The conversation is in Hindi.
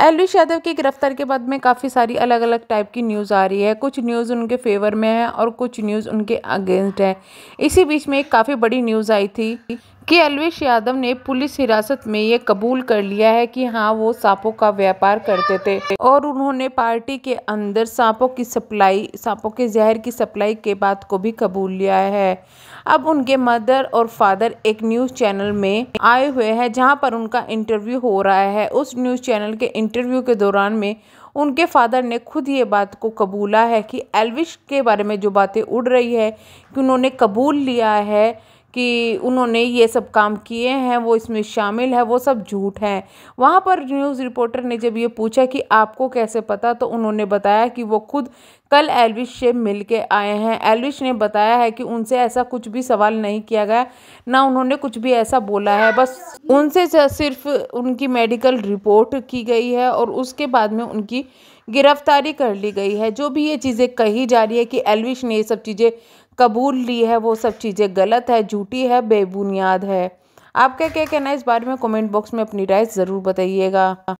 एलविश यादव की गिरफ्तारी के बाद में काफ़ी सारी अलग अलग टाइप की न्यूज़ आ रही है कुछ न्यूज़ उनके फेवर में है और कुछ न्यूज़ उनके अगेंस्ट है इसी बीच में एक काफ़ी बड़ी न्यूज़ आई थी कि एलवेश यादव ने पुलिस हिरासत में ये कबूल कर लिया है कि हाँ वो सांपों का व्यापार करते थे और उन्होंने पार्टी के अंदर सांपों की सप्लाई सांपों के जहर की सप्लाई के बात को भी कबूल लिया है अब उनके मदर और फादर एक न्यूज़ चैनल में आए हुए हैं जहां पर उनका इंटरव्यू हो रहा है उस न्यूज़ चैनल के इंटरव्यू के दौरान में उनके फादर ने खुद ये बात को कबूला है कि एलविश के बारे में जो बातें उड़ रही है कि उन्होंने कबूल लिया है कि उन्होंने ये सब काम किए हैं वो इसमें शामिल है वो सब झूठ है वहाँ पर न्यूज़ रिपोर्टर ने जब ये पूछा कि आपको कैसे पता तो उन्होंने बताया कि वो खुद कल एलविश से मिल के आए हैं एलविश ने बताया है कि उनसे ऐसा कुछ भी सवाल नहीं किया गया ना उन्होंने कुछ भी ऐसा बोला है बस उनसे सिर्फ उनकी मेडिकल रिपोर्ट की गई है और उसके बाद में उनकी गिरफ्तारी कर ली गई है जो भी ये चीज़ें कही जा रही है कि एलविश ने ये सब चीज़ें कबूल ली है वो सब चीज़ें गलत है झूठी है बेबुनियाद है आपका क्या कहना है इस बारे में कमेंट बॉक्स में अपनी राय ज़रूर बताइएगा